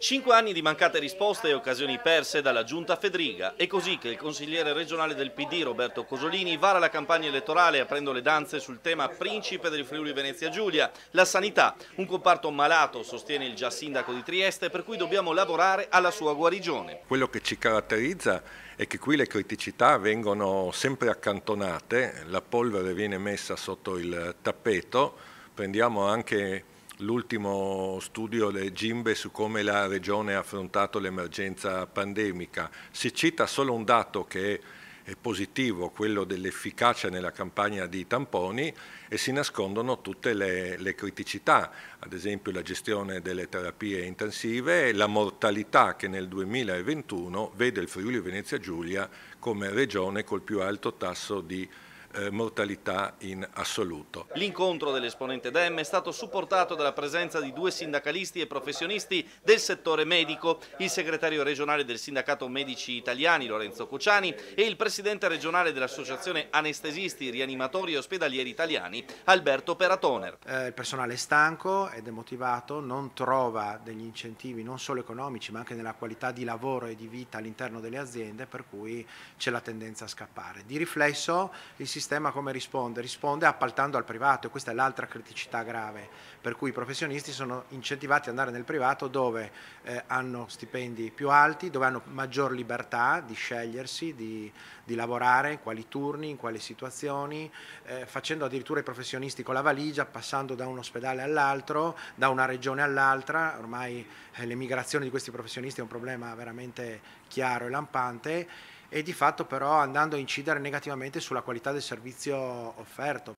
Cinque anni di mancate risposte e occasioni perse dalla giunta Fedriga. È così che il consigliere regionale del PD Roberto Cosolini vara la campagna elettorale aprendo le danze sul tema principe del Friuli Venezia Giulia, la sanità, un comparto malato, sostiene il già sindaco di Trieste, per cui dobbiamo lavorare alla sua guarigione. Quello che ci caratterizza è che qui le criticità vengono sempre accantonate, la polvere viene messa sotto il tappeto, prendiamo anche l'ultimo studio del Gimbe su come la Regione ha affrontato l'emergenza pandemica. Si cita solo un dato che è positivo, quello dell'efficacia nella campagna di tamponi e si nascondono tutte le, le, criticità, ad esempio la gestione delle terapie intensive e la mortalità che nel 2021 vede il Friuli Venezia Giulia come regione col più alto tasso di mortalità eh, mortalità in assoluto. L'incontro dell'esponente DEM è stato supportato dalla presenza di due sindacalisti e professionisti del settore medico, il segretario regionale del sindacato medici italiani Lorenzo Cociani e il presidente regionale dell'associazione anestesisti, rianimatori e ospedalieri italiani Alberto Peratoner. Eh, il personale è stanco ed è motivato, non trova degli incentivi non solo economici ma anche nella qualità di lavoro e di vita all'interno delle aziende per cui c'è la tendenza a scappare. Di riflesso il sistema sistema come risponde? Risponde appaltando al privato e questa è l'altra criticità grave, per cui i professionisti sono incentivati ad andare nel privato dove eh, hanno stipendi più alti, dove hanno maggior libertà di scegliersi, di, di lavorare, in quali turni, in quali situazioni, eh, facendo addirittura i professionisti con la valigia, passando da un ospedale all'altro, da una regione all'altra, ormai eh, l'emigrazione di questi professionisti è un problema veramente chiaro e lampante e di fatto però andando a incidere negativamente sulla qualità del servizio offerto.